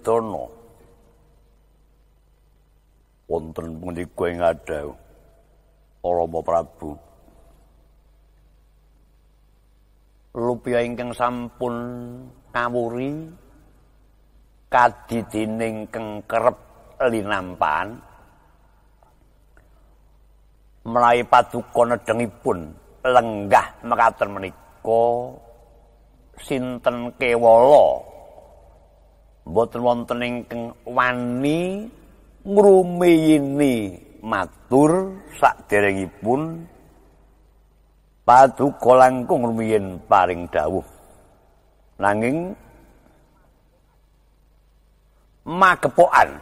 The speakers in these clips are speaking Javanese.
entorno wonten menika ing adau Rama Prabu lupia ingkang sampun kawuri kadidining kang kerep linampan mlai paduka nedhengipun lenggah mekaten menika sinten kewala mboten wonten ingkang wani ngrumeyini matur saderengipun paduka langkung rumiyin paring dawuh nanging magepokan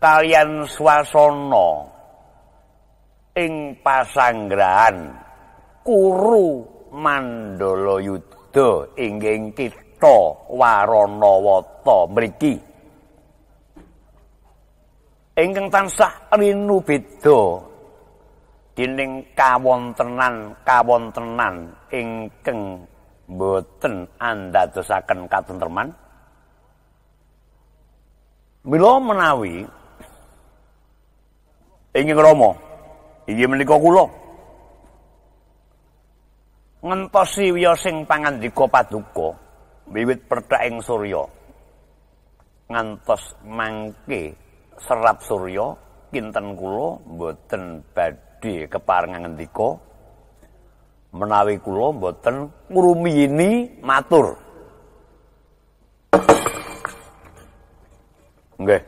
kalian swasana ing pasanggrahan kuru mandala yuda inggih to warana wata mriki ingkang tansah rinu beda dening kawontenan kawontenan ingkang boten andadosaken katentreman mila menawi ingkang rama iki menika kula ngentosi wiya sing pangandika paduka wiwit pethak ing surya ngantos mangke serap surya kinten kula mboten badhe keparengan ngendika menawi kula mboten ngrumiyini matur nggih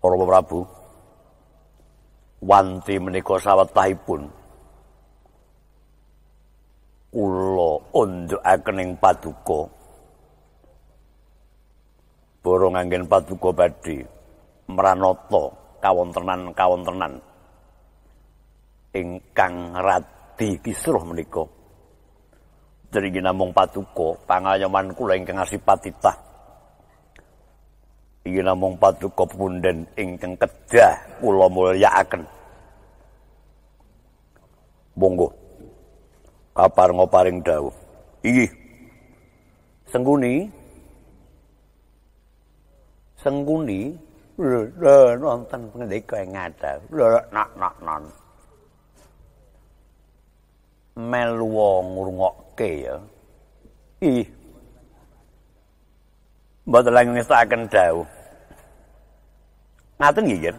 para prabu wanti menika sawetahipun kula unjukaken ing paduka borong anggen paduka badhe maranata kawontenan-kawontenan ingkang radi kisruh menika dening namung paduka pangayoman kula ingkang asipatitah iki namung paduka pundhen ingkang kedah kula mulyakaken monggo apar ngoparing dawuh. Iki sengkuni sengkuni nonton pengendika yang ada nak nak nak meluwa ngurungok ke ya ih buat lagi ngisah akan tahu ngatin gini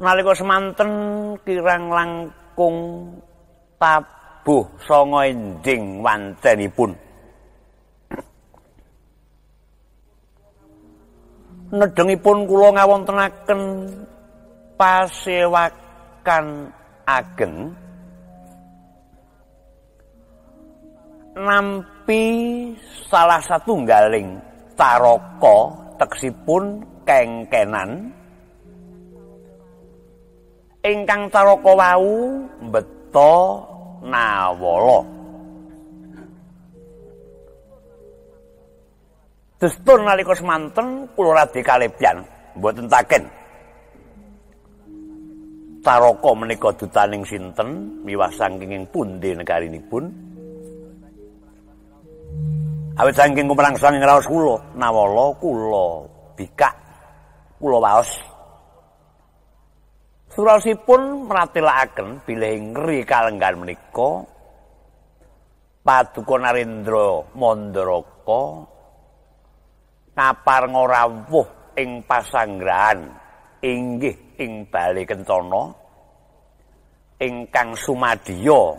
nalikos manten kirang langka langkung tabuh sanga ending wantenipun nedhengipun kula ngawontenaken pasewakan ageng nampi salah satu galing taroko teksipun kengkenan engkang caraka wau beto nawala Destur nalika semanten kula radi kalebian mboten taken Taraka menika dutaning sinten miwah saking ing pundi negarinipun Awit sangking kumrangsang ing raos kula nawala kula bikak kula waos Surasipun mratelakaken bilih ngri kalenggan menika Paduka Narendra Mandaraka napar ngrawuh ing pasanggrahan inggih ing Bali Kencana ingkang sumadiya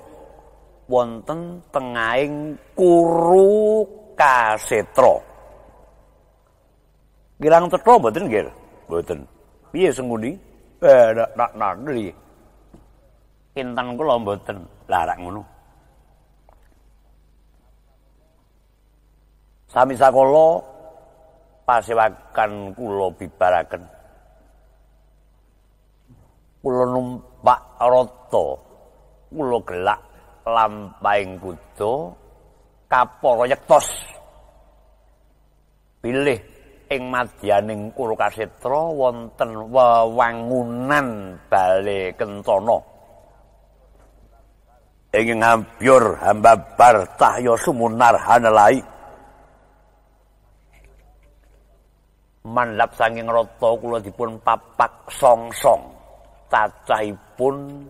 wonten tengahing Kuru Kasetra. Kirang cetha mboten nggih? Mboten. Piye sengundi? eh nak, nakli kinten kula mboten larak ngono sami sakala pasewakan kula bibaraken kula numpak rata kula gelak lampahing kudo kaporo yektos pilih ing madyaning Kurukasetra wonten wewangunan Bale Kencana. Ing ngampyur hamba bar tahya sumunar hanelai. Manlap sanging rata kula dipun papak songsong. Cacahipun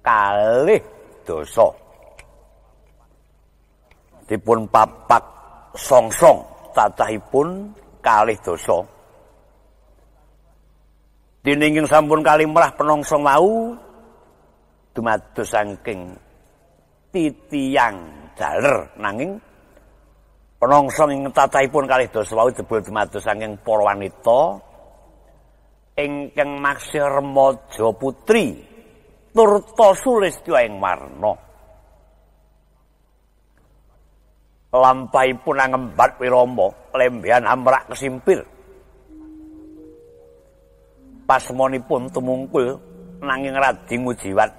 kalih dosa. Dipun papak songsong cacahipun -song. kalih dosa. Dining sampun kalih melah penongso wau dumados saking titiyang daler nanging penongsong ing tatahipun kalih dosa wau jebul dumados saking para wanita ingkang maksih remaja putri turta sulistya ing warna. No. lampai pun ngembat wirombo lembean amrak kesimpir pas moni pun tumungkul nanging radi ngujiwat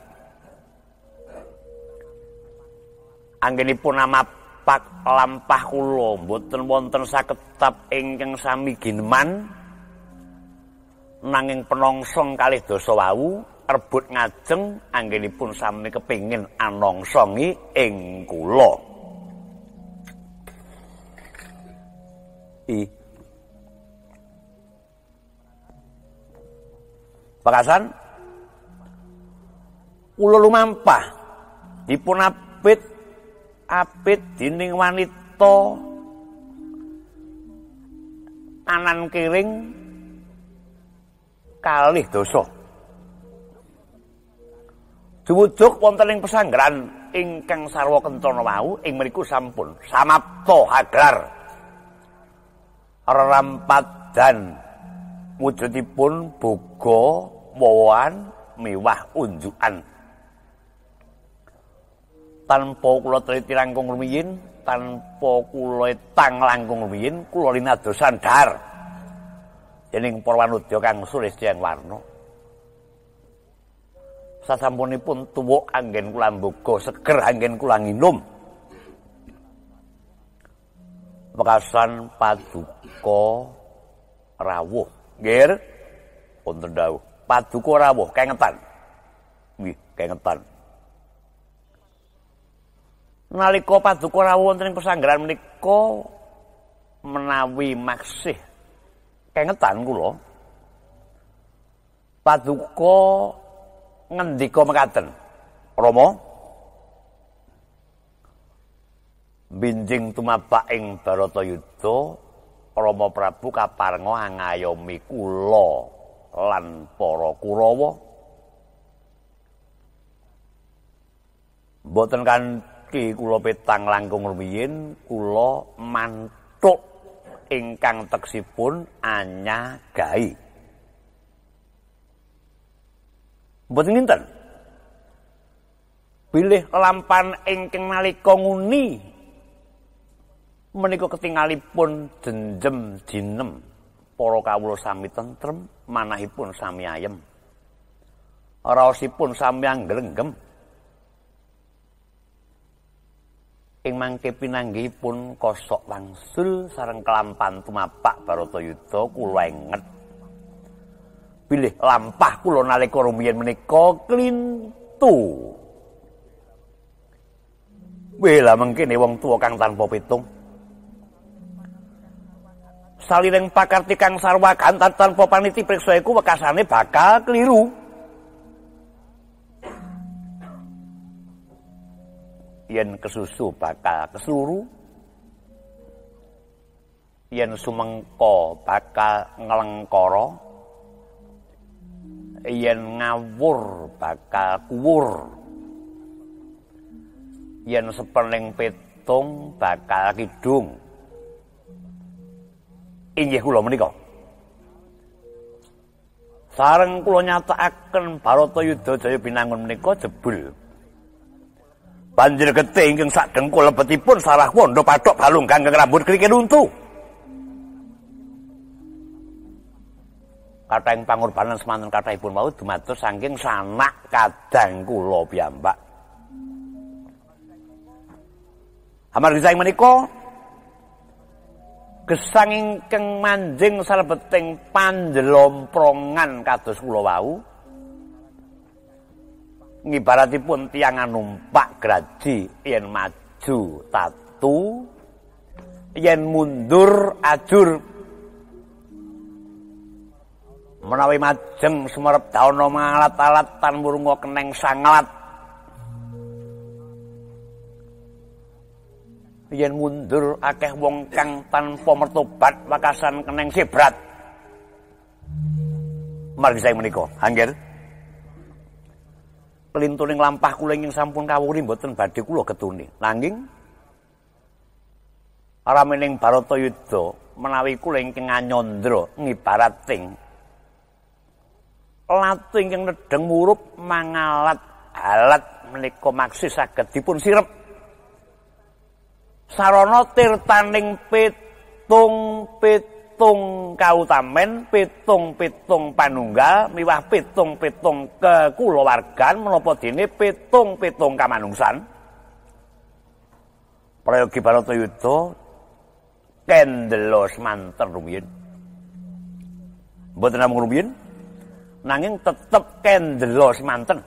Anggini pun nama lampah kulo mboten wonten saketap ingkang sami gineman nanging penongsong kalih dosa wau rebut ngajeng anggenipun sami kepingin anongsongi ing kulo. pakasan ulo lumampah dipunapit apit apit dining wanita anan kiring kalih dosa Dibujuk wonten ing pesanggeran ingkang sarwa kencana wau ing mriku sampun samapta hagrar Rampat dan wujudipun boga wawan mewah unjukan tanpa kula teliti langkung rumiyin tanpa kula tang langkung rumiyin kula linadosan dar dening para kang suris yang warno. sasampunipun tuwuk anggen kula boga seger anggen kula nginum wekasan paduka rawuh nggih wonten dawuh paduka rawuh kengetan nggih kengetan nalika paduka rawuh wonten ing pesanggaran menika menawi maksih kengetan kula paduka ngendika mekaten rama binjing tumapak ing Baratayuda Rama Prabu kaparenga ngayomi kula lan para Kurawa boten kanthi kula petang langkung rumiyin kula mantuk ingkang teksipun anya gai boten ngenten pilih lampan ingkang nalika nguni menika ketingalipun jenjem dinem para kawula sami tentrem manahipun sami ayem raosipun sami anggrenggem ing mangke pinanggihipun kosok wangsul sareng kelampan tumapak baratayuda kula enget pilih lampah kula nalika rumiyin menika klintu Wela mengkene wong tuwa kang tanpa pitung salining pakarti kang sarwa kantan tanpa paniti priksa iku bakal keliru. Yen kesusu bakal kesluru. Yen sumengko bakal ngelengkoro. Yen ngawur bakal kuwur. Yen sepeling petung bakal kidung. inggih kula menika. Sareng kula nyatakaken Baratayuda Jaya Binangun menika jebul. Banjir getih ingkang sak dengkul lebetipun sarah pondo patok balung Ganggang rambut krike untu. Kata yang pangorbanan semantan kata ibu mau dumatus saking sanak kadang kulo piyambak. Amar Rizai menikah, gesang ingkang manjing salebeting panjelomprongan kados kula wau ngibaratipun tiyang numpak graji yen maju tatu yen mundur ajur menawi majeng semerep taun alat-alat tan murung keneng sanglat yen mundur akeh wong kang tanpa mertobat wakasan keneng sebrat margi saya menika angger pelintuning lampah kula ing sampun kawuri mboten badhe kula getune nanging rameneng barata yuda menawi kula ing kenganyandra ngibarating latu ingkang nedheng murup mangalat alat menika maksi saged dipun sirep sarana tirtaning pitung pitung kautamen pitung pitung panunggal miwah pitung pitung kekulawargan menapa dene pitung pitung kamanungsan prayogi barata yuda kendelos manter rumiyin mboten namung rumiyin nanging tetep kendelos manten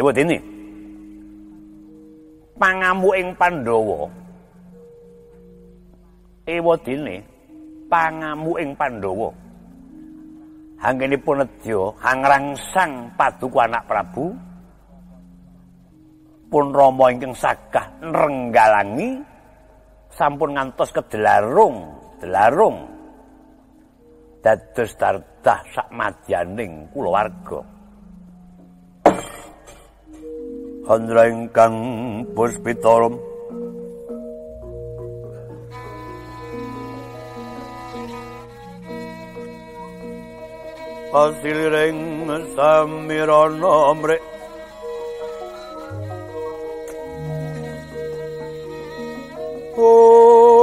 ibu dini pangamu ing pandowo ewadene pangamu ing Pandhawa anggenipun nedya rangsang paduka anak prabu pun rama ingkang sagah nrenggalangi sampun ngantos kedelarung delarung dados tartah sakmadyaning kulawarga Andra ingkang puspitalom fácil rezar mi nombre. Oh.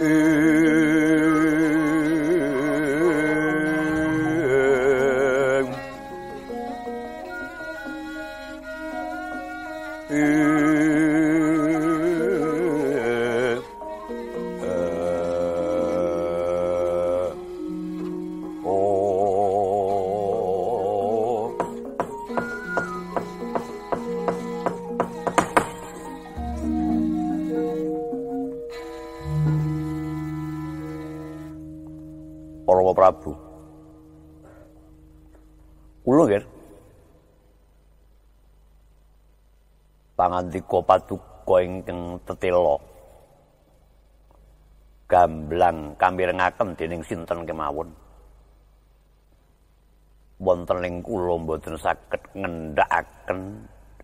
Ee, pangandika patuka ingkang tetela gamblang kamirengaken dening sinten kemawon wonten ing kula mboten saged ngendhakaken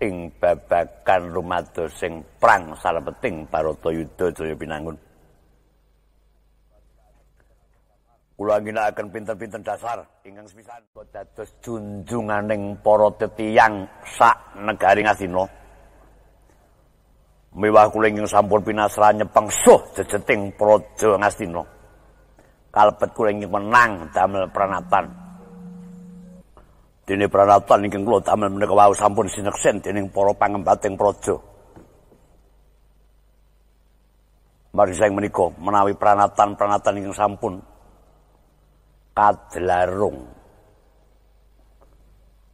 ing babagan rumados sing prang salebeting Baratayuda Jaya Pinangun kula ginakaken pinten-pinten dasar ingkang sepisan kados junjunganing para tetiyang sak negari ngasina no. Mewah kula ing sampun pinasra nyepeng suh jejeting praja Ngastina. Kalebet kula ing menang damel pranatan. Dene pranatan ingkang kula damel menika wau sampun sineksen dening para pangembating praja. Mari saya menika menawi pranatan-pranatan ingkang sampun Kadlarung.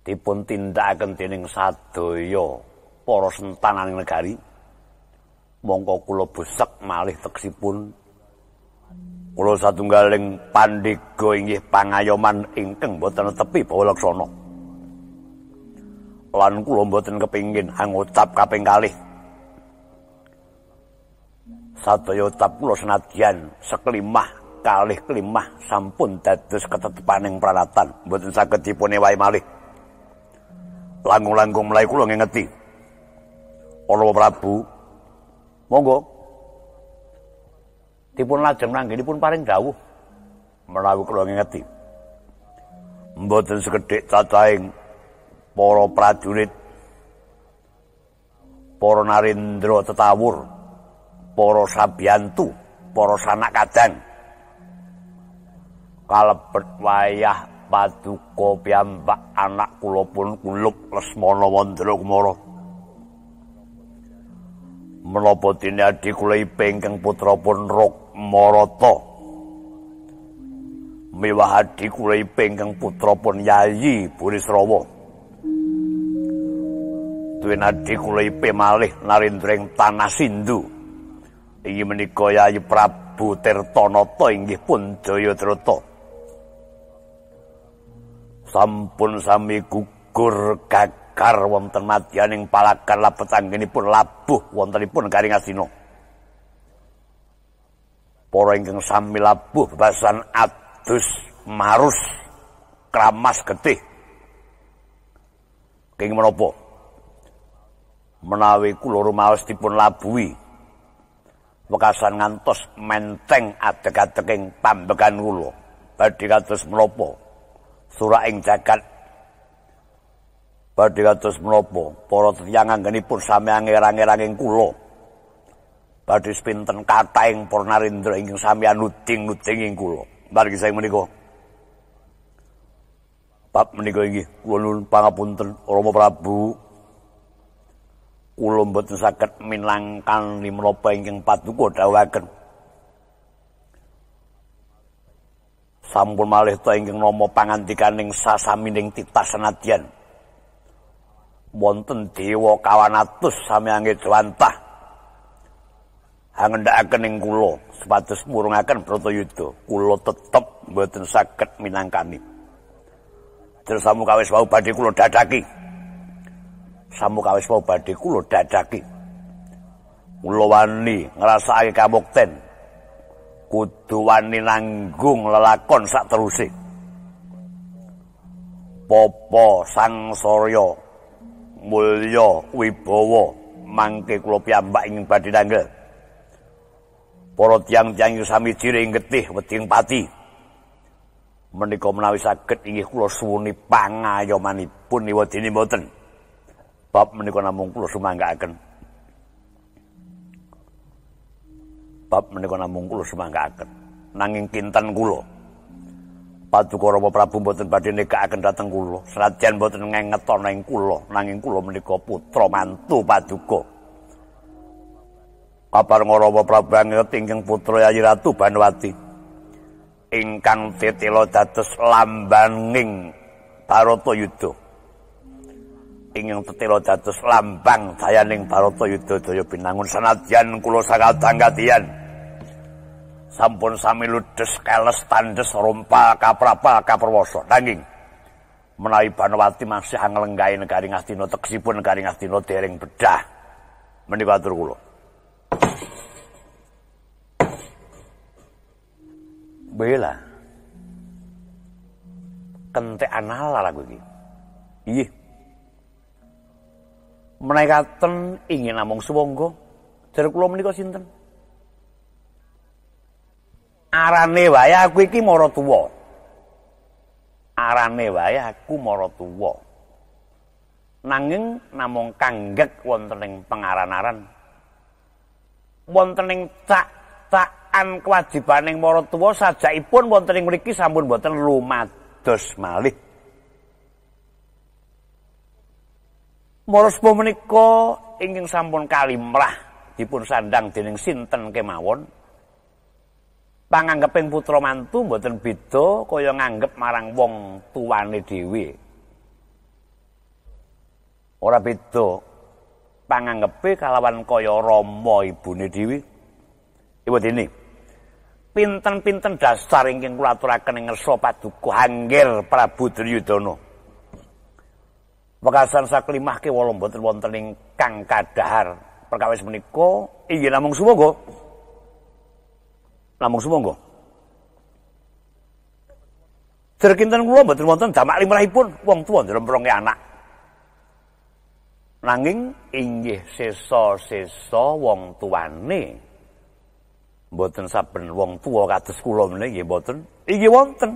dipun tindakaken dening sadaya para sentanan negari. mongko kula besek malih teksipun kula satunggaling pandega inggih pangayoman ingkang boten tepi bawalaksana lan kula boten kepingin ngucap kaping kalih sadaya ucap kula senadyan sekelimah kalih kelimah sampun dados ketetepaning peralatan boten saged dipun ewahi malih langung-langung mlai kula ngengeti Allah Prabu Monggo. Dipun lajeng nanggenipun paring dawuh. Menawi kula ngerti. Mboten sekedhik cacahing para prajurit para narendra tetawur para sabiyantu para sanak kadang kalebet wayah paduka piyambak anak kula pun kulup lesmana wandra kumara menapa dene adhi kula ingkang putra pun Rukmarata miwah adhi kula ingkang putra pun Yayi Burisrawa duwene adhi kula pemalih narindring tanah Sindhu iki menika Yayi Prabu Tirtanata inggih pun Jayadrata sampun sami gugur kak bakar wonten madyaning palakan lapetanggenipun labuh wontenipun garing asino. Para ingkang sami labuh basan adus marus kramas getih. Kenging menapa? Menawi kula rumaos dipun labuhi wekasan ngantos menteng adeg-adeging pambegan kula badhe kados menapa sura ing jagat Badhe kados menapa para tiyang anggenipun sami angerang-erang ing kula. Badhe pinten kataing Purnarendra ing sami anuding-nuding ing kula. Margi saking menika. Bab menika inggih kula nuwun pangapunten Rama Prabu. Kula mboten saged minangkan limrapa ingkang paduka dawaken. Sampun malih ta ingkang nama pangandikaning sasamining titah sanadyan. wonten dewa kawanatus atus sami angge jwantah angendhaken ing kula sepados murungaken bratayuda kula tetep mboten saged minangkani terus samu kawis wau badhe kula dadaki samu kawis wau badhe kula dadaki kula wani ngrasake kamukten kudu wani nanggung lelakon sak terusik popo sang mulya wibawa mangke kula piyambak ing badhe tanggal para tiyang-tiyang sami jiring getih weting pati menika menawi saged inggih kula suwuni pangayomanipun iwadini mboten bab menika namung kula sumanggaaken bab menika namung kula sumanggaaken nanging kinten kula Paduka Rama Prabu mboten badhe nekaken dhateng kula. Senajan mboten ngengeton ing kula, nanging kula menika putra mantu Paduka. Kabar ngorowo Prabu anget ingkang putra Yayi Ratu Banwati. Ingkang titilo dados lambanging Baratayuda. Ingkang titilo dados lambang dayaning Baratayuda daya binangun senajan kula sakadang kadian. sampun sami ludes keles tandes rompal kaprapal kaperwasa nanging menawi Banawati masih anglenggahi negari Ngastina teksipun negari Ngastina dereng bedah menika atur kula Bela kente anal lah aku ini. Iya. Menaikatan ingin namung suwongko. Jadi kalau menikah sinten. arane wae aku iki mara tuwa. Arane wae aku mara tuwa. Nanging namung kanggek wonten ing pengaran-aran. Wonten ing cak-cakan kewajibaning mara tuwa sajaipun wonten ing mriki sampun mboten lumados malih. Moros pomeniko ingin sampun kalimrah dipun sandang dening sinten kemawon. panganggeping putra mantu mboten beda kaya nganggep marang wong tuwane dhewe. Ora beda panganggepe kalawan kaya rama ibune dhewe. Ibu dene. Pinten-pinten dasar ingkang kula aturaken ing ngarsa paduka Hangger Prabu Duryudana. Wekasan saklimahke wala mboten wonten ingkang kadahar perkawis menika inggih namung sumangga. Lambung semonggo. Terkinten kula mboten wonten jamak limrahipun wong tuwa dalam rongke anak. Nanging inggih sesa-sesa wong tuane mboten saben wong tuwa kados kula menika nggih mboten. Inggih wonten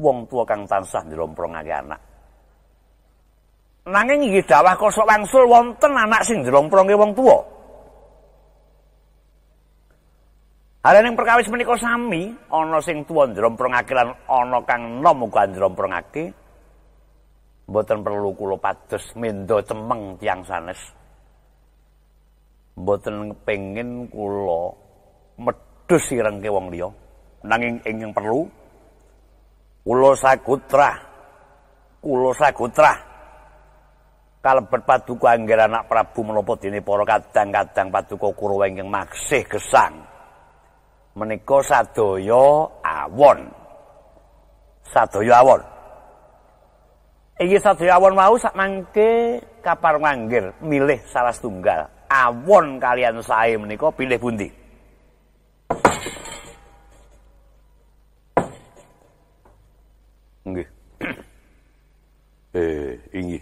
wong tuwa kang tansah njlomprongake anak. Nanging inggih dawah kosok wangsul wonten anak sing njlomprongke wong tuwa. Halen ing perkawis menika sami ana sing tuwa njromprongake prangakilan, ana kang enom uga njromprongake. Boten perlu kula pados mendo cemeng tiyang sanes. Mboten pengin kula medhus irengke wong liya. Nanging ing perlu kula sagutrah, kula sagutrah, kalebet paduka anggere anak Prabu menapa dene para kadang-kadang paduka Kurawa ingkang maksih gesang menika sadaya awon sadaya awon iki sadaya awon mau sak mangke kapar manggir milih salah setunggal awon kalian sae menika pilih bundi nggih eh inggih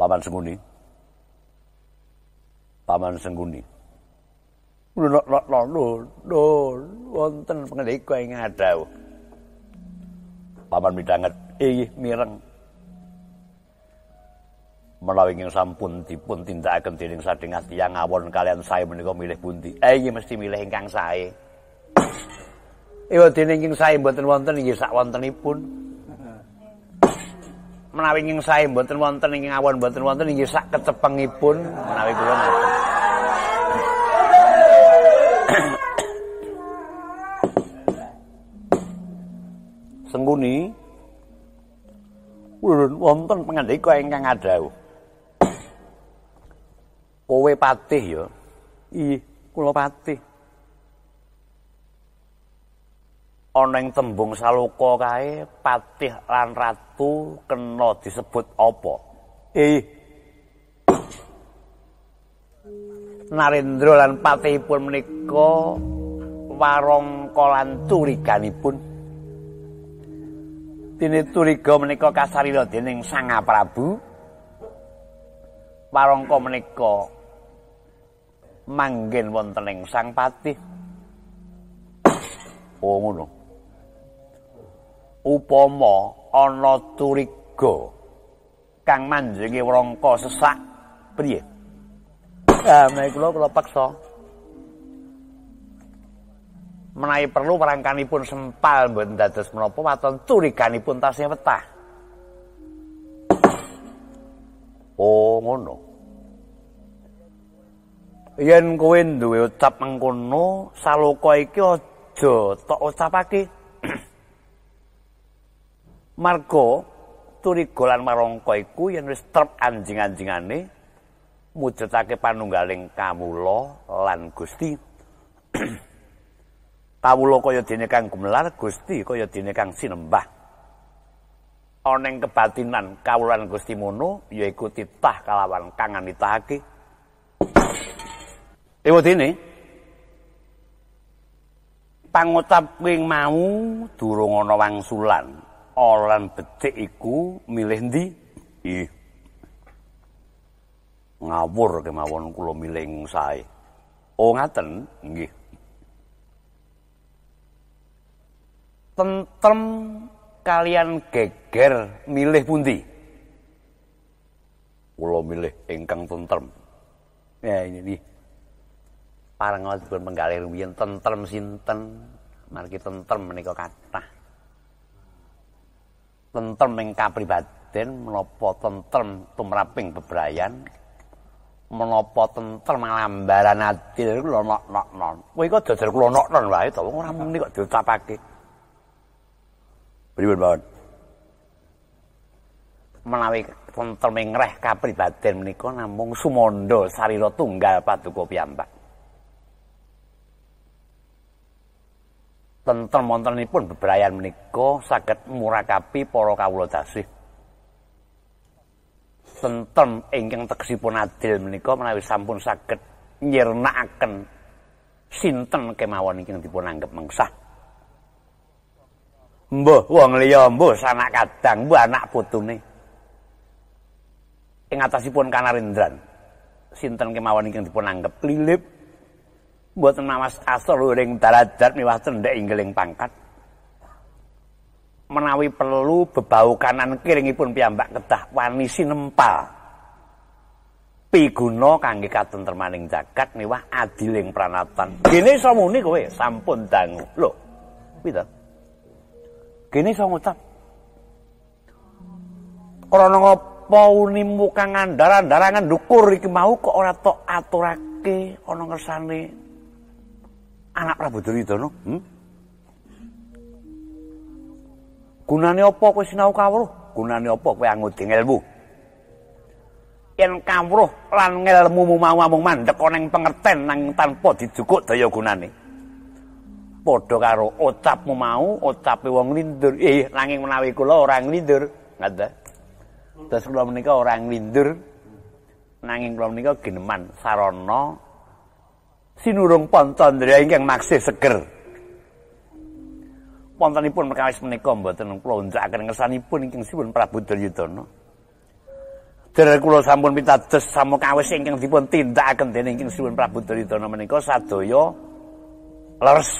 paman semuni paman sengguni, paman sengguni. kula lo lo lo wonten pengendika ing adaw paman midanget iki mireng menawi ing sampun dipun tindakaken dening sading astiya ngawon kalian sae menika milih pundi eh iki mesti milih ingkang sae iya dene ing sae mboten wonten nggih sak wontenipun menawi ing sae mboten wonten ing ngawon mboten wonten nggih sak kecepengipun menawi kula mboten sengguni ulun wonten pangandika ingkang adau kowe patih ya iya kula patih ana tembung saloka kae patih lan ratu kena disebut apa eh Narendra lan patihipun menika warangka lan turiganipun dene turiga menika kasarira dening Sang Prabu parangka menika manggen wonten ing Sang Patih oh ngono upama ana turiga kang manjenge wrangka sesak priye ah menika kula kula paksa menawi perlu warangkanipun sempal mboten dados menapa waton turiganipun tasih wetah. Oh, ngono. Yen kowe duwe ucap mengkono, saloka iki aja tok ucapake. Margo turigolan marangka iku yen wis trep anjing-anjingane mujudake panunggaling kamula lan Gusti. kawula kaya dene kang gumelar Gusti kaya dene kang sinembah oneng kebatinan kawulan Gusti mono yaiku titah kalawan kang anitahake ewu dene pangucap wing mau durung ana wangsulan olan becik iku milih ndi ngawur kemawon kula milih sae oh ngaten nggih tentrem kalian geger milih pundi kula milih ingkang tentrem ya ini nih parang ngawas pun penggalih rumiyen tentrem sinten margi tentrem menika kathah tentrem ing kapribaden menapa tentrem tumraping bebrayan menapa tentrem lambaran adil kula nok nok nok kowe iku dodor kula nok nok wae to ora muni kok diucapake Pribun mawon. Menawi kontrol mengreh kapribaden menika namung sumondo sarira tunggal paduka piyambak. Tentrem wontenipun bebrayan menika saged murakapi para kawula dasih. Tentrem ingkang tegesipun adil menika menawi sampun saged nyirnakaken sinten kemawon ingkang dipun anggap mengsah. Mbah wong liya, mbah sanak kadang, mbah anak putune. Ing atasipun kanarendran. Sinten kemawon ingkang dipun anggap klilip. Mboten mawas asor ring darajat miwah cendhek inggeling pangkat. Menawi perlu bebau kanan kiringipun piyambak kedah wanisi sinempal. Piguna kangge katentremaning jagat miwah adiling pranatan. Gene iso muni kowe sampun dangu. Lho. Pitah. kene iso ngucap. Krana apa unimu kang andaran-darangan dukur iki mau kok ora tok aturake ana ngersane anak Prabu Duryudana? Hm? Gunane apa kowe sinau kawruh? Gunane apa kowe anggoding ilmu? Yen kawruh lan ngelmu mau amung mandek ana ing pengerten nang tanpa dijukuk daya gunane. padha karo ucapmu mau ucape wong lindur eh nanging menawi kula ora nglindur ngaten terus kula menika ora nglindur nanging kula menika gineman sarana sinurung pancandra ingkang maksih seger wontenipun mekawis menika mboten kula uncaken ngersanipun ingkang sipun Prabu Duryudana Dere kula sampun pitados samukawis ingkang dipun tindakaken dening ingkang sipun Prabu Duryudana menika sadaya leres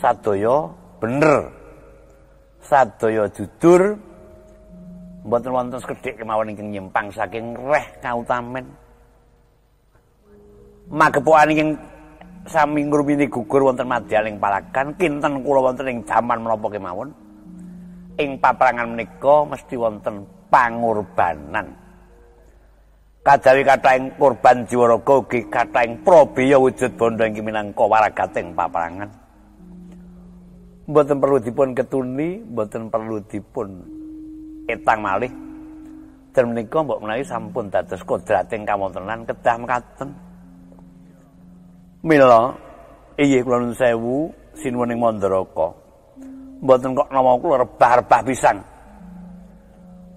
sadaya bener. Sadaya jujur mboten wonten sekedhik kemawon ingkang nyimpang saking reh kautamen. Magepokan ingkang sami ngrumini gugur wonten madyaling palakan kinten kula wonten ing jaman menapa kemawon. Ing paprangan menika mesti wonten pangorbanan. Kadawi kata ing korban jiwa raga ugi kata ing probeya wujud bondo ing minangka waragating paprangan. mboten perlu dipun ketuni, mboten perlu dipun etang malih. Dan menikah mbok menawi sampun dados kodrating kamontenan kedah mekaten. Mila, iya kulonun sewu, sinwening mondoroko. Mboten kok namaku kulo rebah-rebah pisang.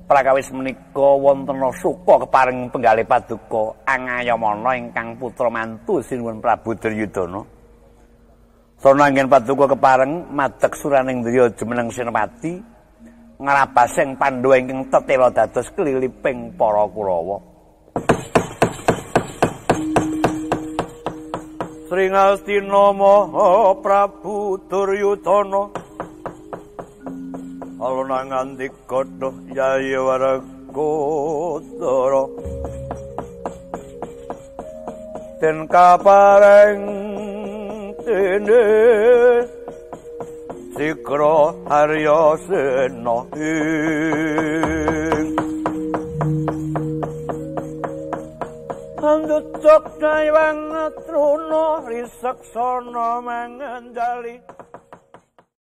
Prakawis menika wonten suka kepareng penggalih paduka angayamana ingkang putra mantu sinuwun Prabu Duryudana. Sono angin paduka kepareng madeg suraneng Drya jemeneng Senapati ngrapaseng Pandhawa ingkang tetela dados kliliping para Kurawa. Sringastina Maha Prabu Duryudana Aluna nganti kodho Yayi Waragodara Den kaparing ini sikro haryo seno ing Anggecok dayang truna risaksana mangandali